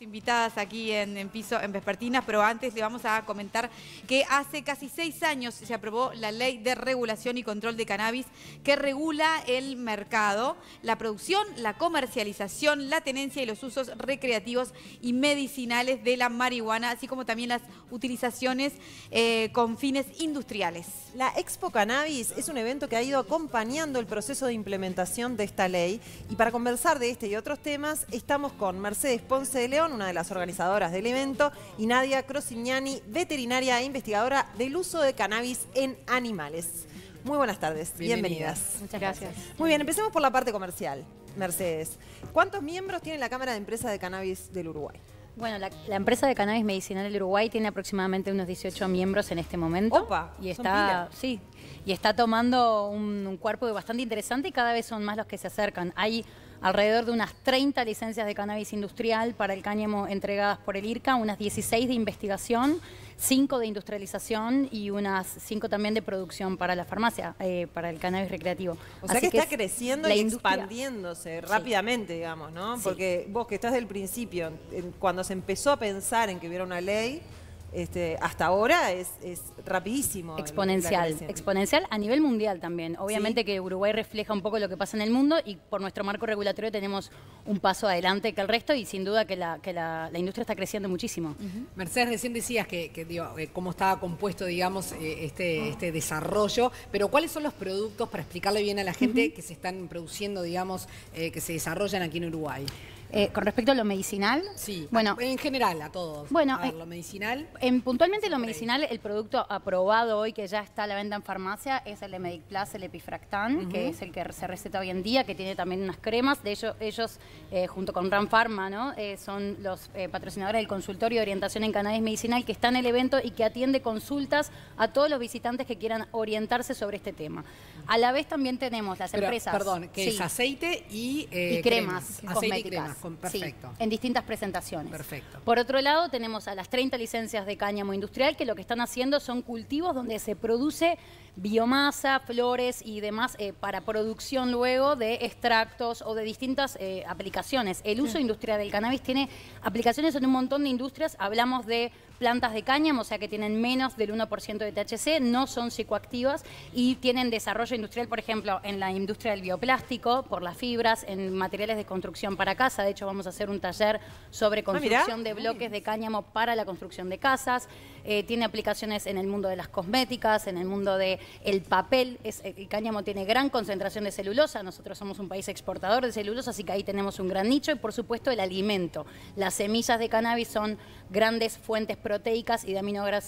invitadas aquí en, Piso, en Vespertinas, pero antes le vamos a comentar que hace casi seis años se aprobó la Ley de Regulación y Control de Cannabis que regula el mercado, la producción, la comercialización, la tenencia y los usos recreativos y medicinales de la marihuana, así como también las utilizaciones eh, con fines industriales. La Expo Cannabis es un evento que ha ido acompañando el proceso de implementación de esta ley y para conversar de este y otros temas estamos con Mercedes Ponce de León, una de las organizadoras del evento, y Nadia Crosignani, veterinaria e investigadora del uso de cannabis en animales. Muy buenas tardes, bienvenidas. Muchas gracias. Muy bien, empecemos por la parte comercial. Mercedes, ¿cuántos miembros tiene la Cámara de Empresas de Cannabis del Uruguay? Bueno, la, empresa de cannabis medicinal del Uruguay tiene aproximadamente unos 18 miembros en este momento. Opa, y está, sí, y está tomando un, cuerpo bastante interesante y cada vez son más los que se acercan. Hay alrededor de unas 30 licencias de cannabis industrial para el cáñamo entregadas por el IRCA, unas 16 de investigación, 5 de industrialización y unas 5 también de producción para la farmacia, eh, para el cannabis recreativo. O sea que, está creciendo y expandiéndose rápidamente, digamos, ¿no? Porque vos que estás del principio, cuando se empezó a pensar en que hubiera una ley, este, hasta ahora es, rapidísimo. Exponencial, exponencial a nivel mundial también. Obviamente que Uruguay refleja un poco lo que pasa en el mundo y por nuestro marco regulatorio tenemos un paso adelante que el resto y sin duda que la, industria está creciendo muchísimo. Mercedes, recién decías que, eh, cómo estaba compuesto, digamos, eh, este, este, desarrollo, pero ¿cuáles son los productos, para explicarle bien a la gente, que se están produciendo, digamos, eh, que se desarrollan aquí en Uruguay? Eh, con respecto a lo medicinal. bueno, en general a todos. Bueno, a eh, lo medicinal. En, puntualmente lo medicinal, el producto aprobado hoy que ya está a la venta en farmacia es el de Medic Plus, el Epifractan, que es el que se receta hoy en día, que tiene también unas cremas. De hecho, ellos, eh, junto con Ram Pharma, ¿no? son los patrocinadores del consultorio de orientación en cannabis medicinal que está en el evento y que atiende consultas a todos los visitantes que quieran orientarse sobre este tema. A la vez también tenemos las empresas. Perdón, que es aceite y, cremas, cosméticas en distintas presentaciones. Perfecto. Por otro lado, tenemos a las 30 licencias de cáñamo industrial que lo que están haciendo son cultivos donde se produce biomasa, flores y demás eh, para producción luego de extractos o de distintas eh, aplicaciones. El uso industrial del cannabis tiene aplicaciones en un montón de industrias. Hablamos de plantas de cáñamo, o sea que tienen menos del 1% de THC, no son psicoactivas y tienen desarrollo industrial, por ejemplo, en la industria del bioplástico, por las fibras, en materiales de construcción para casa. De hecho, vamos a hacer un taller sobre ah, construcción de bloques de cáñamo para la construcción de casas. Eh, tiene aplicaciones en el mundo de las cosméticas, en el mundo del el papel. Es, eh, el cáñamo tiene gran concentración de celulosa, nosotros somos un país exportador de celulosa, así que ahí tenemos un gran nicho y por supuesto el alimento. Las semillas de cannabis son grandes fuentes proteicas y de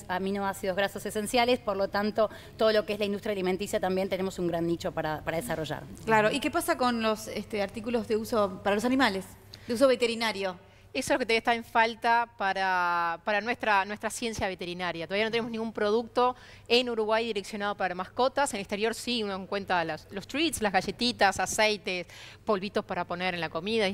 aminoácidos grasos esenciales, por lo tanto todo lo que es la industria alimenticia también tenemos un gran nicho para, desarrollar. Claro, ¿y qué pasa con los este, artículos de uso para los animales, de uso veterinario? Eso es lo que todavía está en falta para, para, nuestra, nuestra ciencia veterinaria. Todavía no tenemos ningún producto en Uruguay direccionado para mascotas. En el exterior sí, uno encuentra los, los treats, las galletitas, aceites, polvitos para poner en la comida,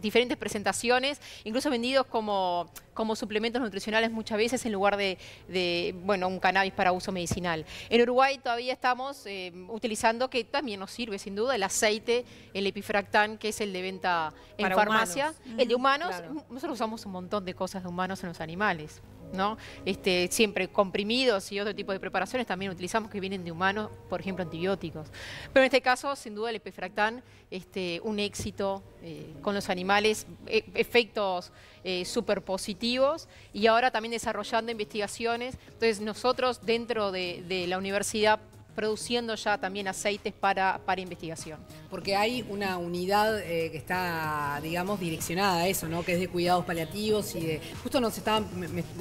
diferentes presentaciones, incluso vendidos como como suplementos nutricionales muchas veces en lugar de, bueno, un cannabis para uso medicinal. En Uruguay todavía estamos eh, utilizando, que también nos sirve sin duda, el aceite, el epifractán, que es el de venta en farmacias. farmacia, el de humanos. Nosotros usamos un montón de cosas de humanos en los animales. ¿no? Este, siempre comprimidos y otro tipo de preparaciones también utilizamos que vienen de humanos, por ejemplo, antibióticos. Pero en este caso, sin duda, el epefractán, este, un éxito eh, con los animales, e, efectos eh, súper positivos y ahora también desarrollando investigaciones. Entonces, nosotros dentro de la universidad produciendo ya también aceites para, para investigación. Porque hay una unidad eh, que está, digamos, direccionada a eso, ¿no? Que es de cuidados paliativos y de... Justo nos estaban,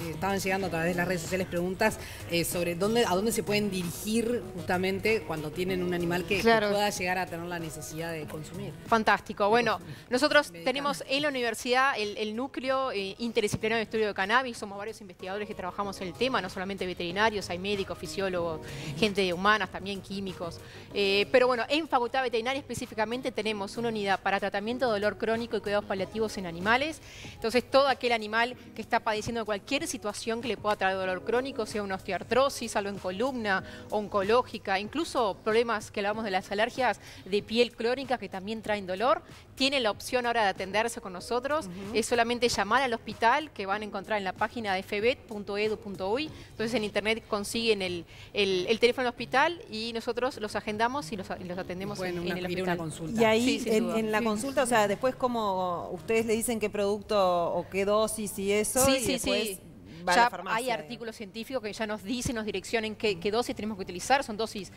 estaban llegando a través de las redes sociales preguntas eh, sobre dónde, a dónde se pueden dirigir justamente cuando tienen un animal que, pueda llegar a tener la necesidad de consumir. Fantástico. Bueno, nosotros tenemos en la universidad el, núcleo eh, interdisciplinario de estudio de cannabis. Somos varios investigadores que trabajamos en el tema, no solamente veterinarios, hay médicos, fisiólogos, gente humana, también químicos. Eh, pero bueno, en Facultad Veterinaria específicamente tenemos una unidad para tratamiento de dolor crónico y cuidados paliativos en animales. Entonces, todo aquel animal que está padeciendo cualquier situación que le pueda traer dolor crónico, sea una osteoartrosis, algo en columna, oncológica, incluso problemas que hablamos de las alergias de piel crónica que también traen dolor, tiene la opción ahora de atenderse con nosotros. Es solamente llamar al hospital que van a encontrar en la página de febet.edu.uy. Entonces, en internet consiguen el, teléfono hospital y nosotros los agendamos y los, atendemos en, una, consulta. Y ahí en, la consulta, o sea, después como ustedes le dicen qué producto o qué dosis y eso, y hay artículos científicos que ya nos dicen, nos direccionen qué dosis tenemos que utilizar, son dosis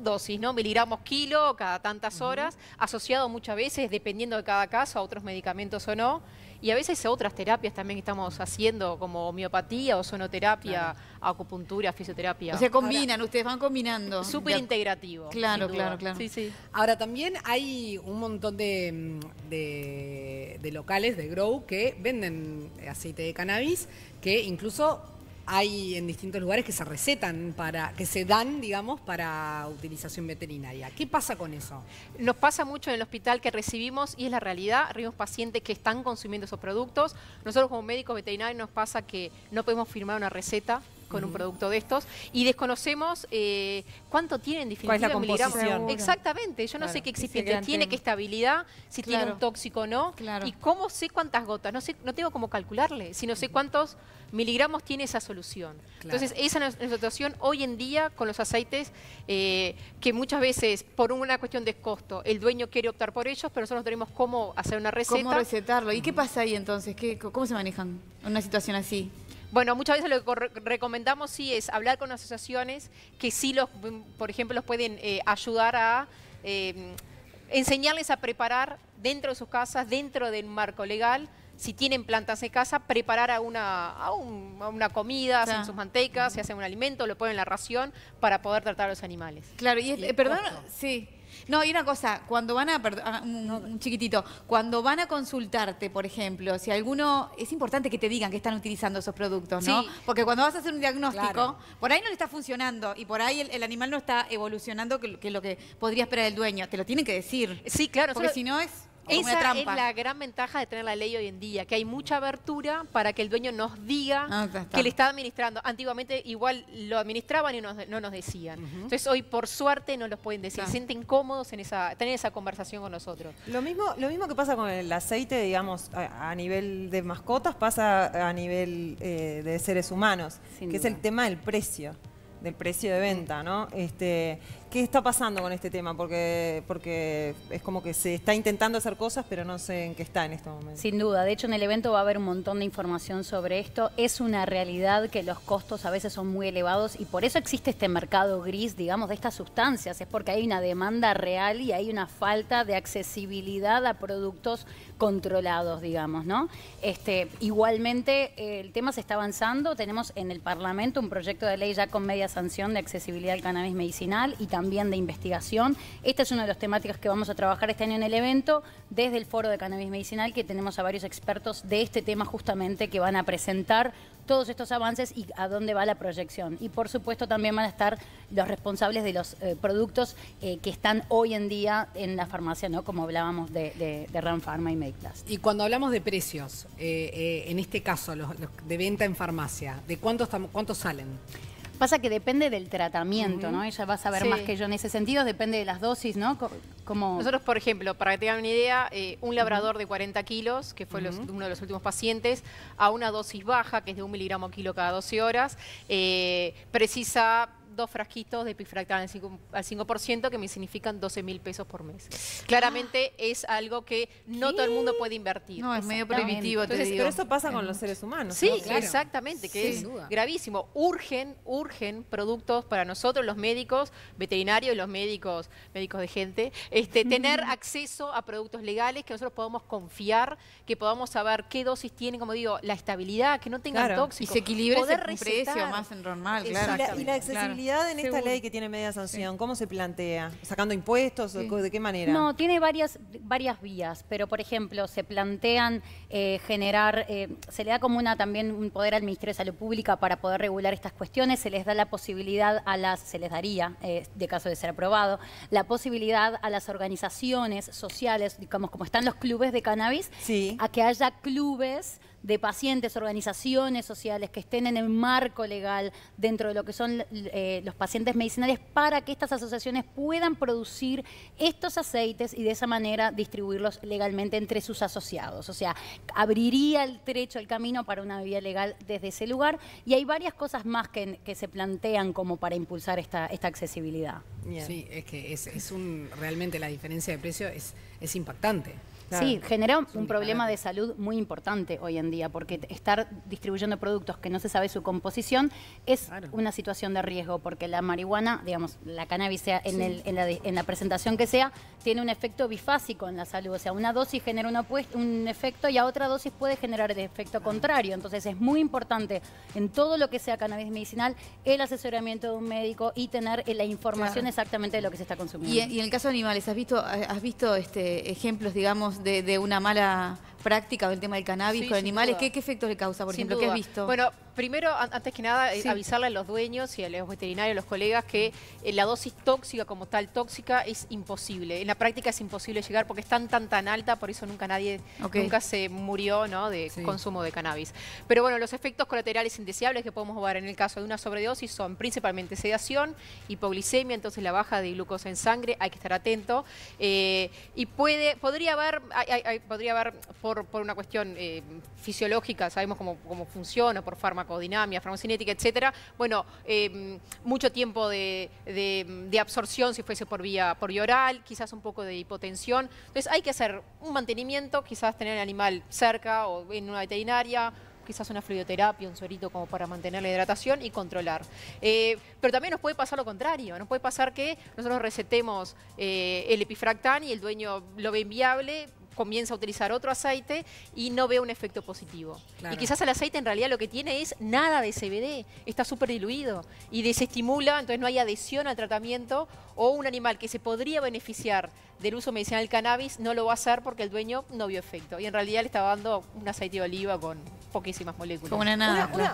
dosis, ¿no? Miligramos kilo cada tantas horas, asociado muchas veces, dependiendo de cada caso, a otros medicamentos o no. Y a veces a otras terapias también estamos haciendo, como homeopatía, ozonoterapia, sonoterapia, acupuntura, fisioterapia. O sea, combinan, ustedes van combinando. Súper integrativo. Claro, claro, claro. Sí, sí. Ahora, también hay un montón de locales de Grow que venden aceite de cannabis, que incluso hay en distintos lugares que se recetan para, que se dan, digamos, para utilización veterinaria. ¿Qué pasa con eso? Nos pasa mucho en el hospital que recibimos y es la realidad, recibimos pacientes que están consumiendo esos productos. Nosotros como médicos veterinarios nos pasa que no podemos firmar una receta con un producto de estos y desconocemos eh, cuánto tienen en definitiva Exactamente, yo no sé qué existe, tiene qué estabilidad, si tiene un tóxico o no y cómo sé cuántas gotas, no sé, no tengo cómo calcularle, sino sé cuántos miligramos tiene esa solución. Entonces esa es la situación hoy en día con los aceites eh, que muchas veces por una cuestión de costo el dueño quiere optar por ellos, pero nosotros tenemos cómo hacer una receta. ¿Cómo recetarlo? ¿Y qué pasa ahí entonces? ¿Cómo se manejan una situación así? Bueno, muchas veces lo que recomendamos sí es hablar con asociaciones que sí, los, por ejemplo, los pueden eh, ayudar a eh, enseñarles a preparar dentro de sus casas, dentro del marco legal, si tienen plantas de casa, preparar a una, una comida, hacen sus mantecas, se hacen un alimento, lo ponen en la ración para poder tratar a los animales. Claro, y, eh, perdón, sí. No, y una cosa, cuando van a, un, chiquitito, cuando van a consultarte, por ejemplo, si alguno, es importante que te digan que están utilizando esos productos, ¿no? Porque cuando vas a hacer un diagnóstico, por ahí no le está funcionando y por ahí el, animal no está evolucionando que, lo que podría esperar el dueño, te lo tienen que decir. Sí, claro. Porque si no es... Esa es la gran ventaja de tener la ley hoy en día, que hay mucha abertura para que el dueño nos diga ah, que le está administrando. Antiguamente igual lo administraban y no, nos decían. Entonces hoy por suerte no los pueden decir, se sienten cómodos en esa, tener esa conversación con nosotros. Lo mismo, lo mismo que pasa con el aceite, digamos, a, nivel de mascotas, pasa a nivel eh, de seres humanos, que es el tema del precio del precio de venta, ¿no? Este, ¿Qué está pasando con este tema? Porque, porque es como que se está intentando hacer cosas, pero no sé en qué está en este momento. Sin duda. De hecho, en el evento va a haber un montón de información sobre esto. Es una realidad que los costos a veces son muy elevados y por eso existe este mercado gris, digamos, de estas sustancias. Es porque hay una demanda real y hay una falta de accesibilidad a productos controlados, digamos, ¿no? Este, igualmente, eh, el tema se está avanzando. Tenemos en el Parlamento un proyecto de ley ya con media sanción de accesibilidad al cannabis medicinal y también también de investigación. Esta es una de las temáticas que vamos a trabajar este año en el evento desde el Foro de Cannabis Medicinal, que tenemos a varios expertos de este tema justamente que van a presentar todos estos avances y a dónde va la proyección. Y por supuesto también van a estar los responsables de los eh, productos eh, que están hoy en día en la farmacia, ¿no? Como hablábamos de, de, Pharma y MediClass. Y cuando hablamos de precios, eh, en este caso, los, de venta en farmacia, ¿de cuánto cuánto salen? Pasa que depende del tratamiento, ¿no? Ella va a saber más que yo en ese sentido, depende de las dosis, ¿no? como... Nosotros, por ejemplo, para que tengan una idea, eh, un labrador de 40 kilos, que fue uno de los últimos pacientes, a una dosis baja, que es de un miligramo kilo cada 12 horas, eh, precisa dos frasquitos de pifractán al 5%, que me significan 12 mil pesos por mes. Ah. Claramente es algo que no todo el mundo puede invertir. No, es medio prohibitivo, Pero eso pasa con los seres humanos. Sí, exactamente, que es gravísimo. Urgen, urgen productos para nosotros, los médicos veterinarios los médicos, médicos de gente, este, tener acceso a productos legales que nosotros podamos confiar, que podamos saber qué dosis tiene, como digo, la estabilidad, que no tenga tóxicos. Y se equilibre ese precio más en normal, Y la, accesibilidad en esta ley que tiene media sanción? ¿Cómo se plantea? ¿Sacando impuestos? ¿De qué manera? No, tiene varias, varias vías, pero por ejemplo, se plantean eh, generar, eh, se le da como una también un poder al Ministerio de Salud Pública para poder regular estas cuestiones, se les da la posibilidad a las, se les daría, eh, de caso de ser aprobado, la posibilidad a las organizaciones sociales, digamos, como están los clubes de cannabis, a que haya clubes de pacientes, organizaciones sociales que estén en el marco legal dentro de lo que son eh, los pacientes medicinales para que estas asociaciones puedan producir estos aceites y de esa manera distribuirlos legalmente entre sus asociados. O sea, abriría el trecho, el camino para una vía legal desde ese lugar y hay varias cosas más que, se plantean como para impulsar esta, accesibilidad. Sí, es que es, es un, realmente la diferencia de precio es, es impactante. Sí, genera un, problema de salud muy importante hoy en día, porque estar distribuyendo productos que no se sabe su composición es una situación de riesgo, porque la marihuana, digamos, la cannabis, en, el, en, la, presentación que sea, tiene un efecto bifásico en la salud. O sea, una dosis genera un efecto y a otra dosis puede generar el efecto contrario. Entonces, es muy importante en todo lo que sea cannabis medicinal el asesoramiento de un médico y tener eh, la información exactamente de lo que se está consumiendo. Y, en el caso de animales, ¿has visto, eh, has visto este, ejemplos, digamos, de, una mala práctica del tema del cannabis con animales, ¿qué, efectos le causa, por ejemplo? ¿Qué has visto? Bueno, primero, antes que nada, eh, avisarle a los dueños y a los veterinarios, a los colegas, que eh, la dosis tóxica como tal, tóxica, es imposible. En la práctica es imposible llegar porque es tan, tan, alta, por eso nunca nadie, nunca se murió ¿no? de consumo de cannabis. Pero bueno, los efectos colaterales indeseables que podemos ver en el caso de una sobredosis son principalmente sedación, hipoglicemia, entonces la baja de glucosa en sangre, hay que estar atento. Eh, y puede, podría haber, podría haber por, una cuestión fisiológica, sabemos cómo, cómo funciona, por farmacología, macodinamia, farmacinética, etcétera, bueno, em, mucho tiempo de, absorción si fuese por vía, por oral, quizás un poco de hipotensión. Entonces hay que hacer un mantenimiento, quizás tener el animal cerca o en una veterinaria, quizás una fluidoterapia, un suerito como para mantener la hidratación y controlar. Eh, pero también nos puede pasar lo contrario, nos puede pasar que nosotros recetemos eh, el epifractán y el dueño lo ve inviable, comienza a utilizar otro aceite y no ve un efecto positivo. Y quizás el aceite en realidad lo que tiene es nada de CBD, está súper diluido y desestimula, entonces no hay adhesión al tratamiento o un animal que se podría beneficiar del uso medicinal del cannabis no lo va a hacer porque el dueño no vio efecto. Y en realidad le estaba dando un aceite de oliva con poquísimas moléculas.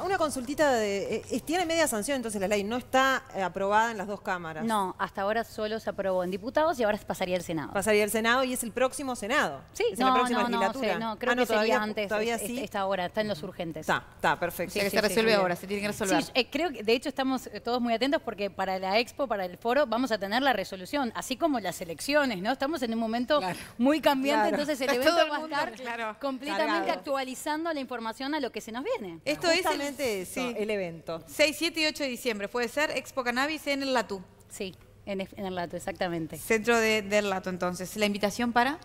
Una, consultita de... Eh, eh, tiene media sanción entonces la ley, no está eh, aprobada en las dos cámaras. No, hasta ahora solo se aprobó en diputados y ahora pasaría al Senado. Pasaría al Senado y es el próximo Senado. Sí, no, no, No, no, creo ah, que sería antes. Todavía sí. Está ahora, está en los urgentes. Está, está, perfecto. Sí, que se resuelve ahora, se tiene que resolver. Sí, eh, creo que, de hecho, estamos todos muy atentos porque para la expo, para el foro, vamos a tener la resolución, así como las elecciones, ¿no? Estamos en un momento muy cambiante, entonces el evento va a estar completamente actualizando la información a lo que se nos viene. Esto es el, evento. 6, 7 y 8 de diciembre, puede ser Expo Cannabis en el Latú. Sí, en, el LATU, exactamente. Centro de, del Lato, entonces. ¿La invitación para...?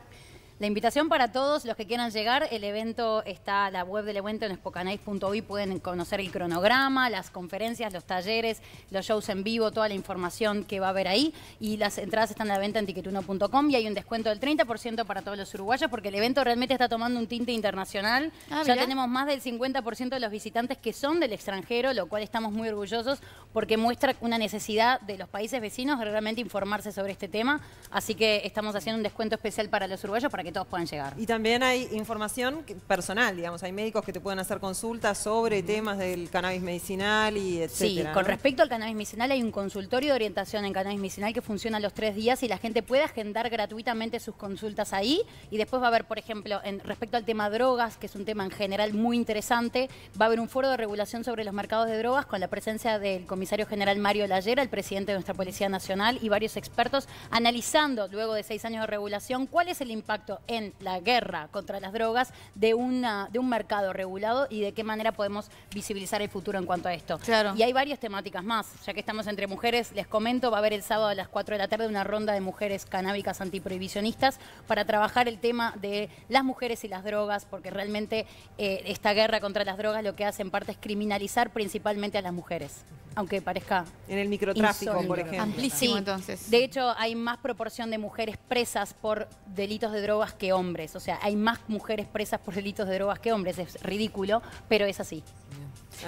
La invitación para todos los que quieran llegar, el evento está, la web del evento en espocanais.uy, pueden conocer el cronograma, las conferencias, los talleres, los shows en vivo, toda la información que va a haber ahí. Y las entradas están a la venta en tiquetuno.com y hay un descuento del 30% para todos los uruguayos porque el evento realmente está tomando un tinte internacional. Ah, ya tenemos más del 50% de los visitantes que son del extranjero, lo cual estamos muy orgullosos porque muestra una necesidad de los países vecinos realmente informarse sobre este tema. Así que estamos haciendo un descuento especial para los uruguayos para que todos puedan llegar. Y también hay información personal, digamos, hay médicos que te pueden hacer consultas sobre temas del cannabis medicinal y etcétera. Sí, con respecto al cannabis medicinal hay un consultorio de orientación en cannabis medicinal que funciona los tres días y la gente puede agendar gratuitamente sus consultas ahí y después va a haber, por ejemplo, en, respecto al tema drogas, que es un tema en general muy interesante, va a haber un foro de regulación sobre los mercados de drogas con la presencia del comisario general Mario Lallera, el presidente de nuestra Policía Nacional y varios expertos analizando luego de seis años de regulación cuál es el impacto en la guerra contra las drogas de, una, de un mercado regulado y de qué manera podemos visibilizar el futuro en cuanto a esto. Y hay varias temáticas más. Ya que estamos entre mujeres, les comento, va a haber el sábado a las 4 de la tarde una ronda de mujeres canábicas antiprohibicionistas para trabajar el tema de las mujeres y las drogas, porque realmente eh, esta guerra contra las drogas lo que hace en parte es criminalizar principalmente a las mujeres, aunque parezca... En el microtráfico, por ejemplo. Amplísimo, entonces. De hecho, hay más proporción de mujeres presas por delitos de drogas que hombres. O sea, hay más mujeres presas por delitos de drogas que hombres. Es ridículo, pero es así.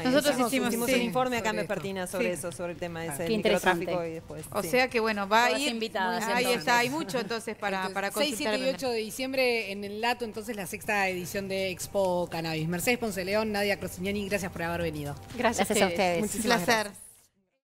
Nosotros hicimos, un informe acá en Pertina sobre, eso, sobre el tema de ah. ese del microtráfico y después. O sea que bueno, va ir. ahí está, hay mucho entonces para, para consultar. 6, 7 y 8 de diciembre en el Lato, entonces la sexta edición de Expo Cannabis. Mercedes Ponce León, Nadia Crosignani, gracias por haber venido. Gracias, a ustedes. Muchísimas placer. Gracias.